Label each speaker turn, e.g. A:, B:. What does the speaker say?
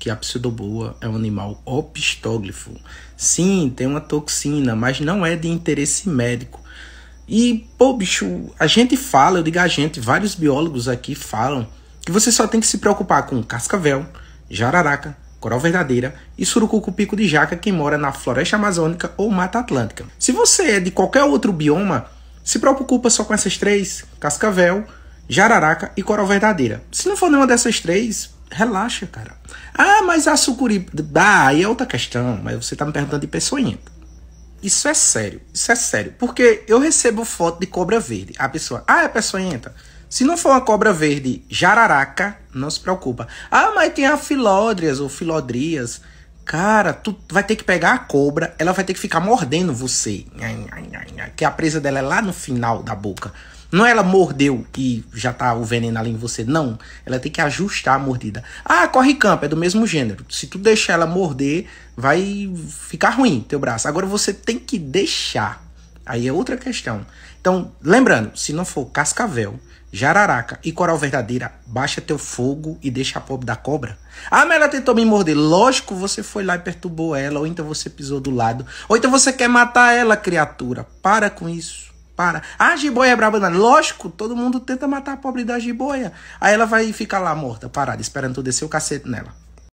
A: que a pseudoboa é um animal opistóglifo. Sim, tem uma toxina, mas não é de interesse médico. E, pô, bicho, a gente fala, eu digo a gente, vários biólogos aqui falam que você só tem que se preocupar com cascavel, jararaca, coral verdadeira e surucucu pico de jaca que mora na floresta amazônica ou mata atlântica. Se você é de qualquer outro bioma, se preocupa só com essas três: cascavel, jararaca e coral verdadeira. Se não for nenhuma dessas três, relaxa, cara. Ah, mas a sucuri... Ah, aí é outra questão, mas você tá me perguntando de pessoinha. Isso é sério, isso é sério. Porque eu recebo foto de cobra verde. A pessoa, ah, é peçonhenta. Se não for uma cobra verde jararaca, não se preocupa. Ah, mas tem a filódrias ou filodrias. Cara, tu vai ter que pegar a cobra, ela vai ter que ficar mordendo você. Que a presa dela é lá no final da boca. Não é ela mordeu e já tá o veneno ali em você, não. Ela tem que ajustar a mordida. Ah, corre campo, é do mesmo gênero. Se tu deixar ela morder, vai ficar ruim teu braço. Agora você tem que deixar. Aí é outra questão. Então, lembrando, se não for cascavel, Jararaca e Coral é Verdadeira, baixa teu fogo e deixa a pobre da cobra. Ah, mas ela tentou me morder. Lógico, você foi lá e perturbou ela, ou então você pisou do lado, ou então você quer matar ela, criatura. Para com isso. Para. Ah, a jiboia é braba. Não. Lógico, todo mundo tenta matar a pobre da jiboia. Aí ela vai ficar lá morta, parada, esperando tu descer o cacete nela.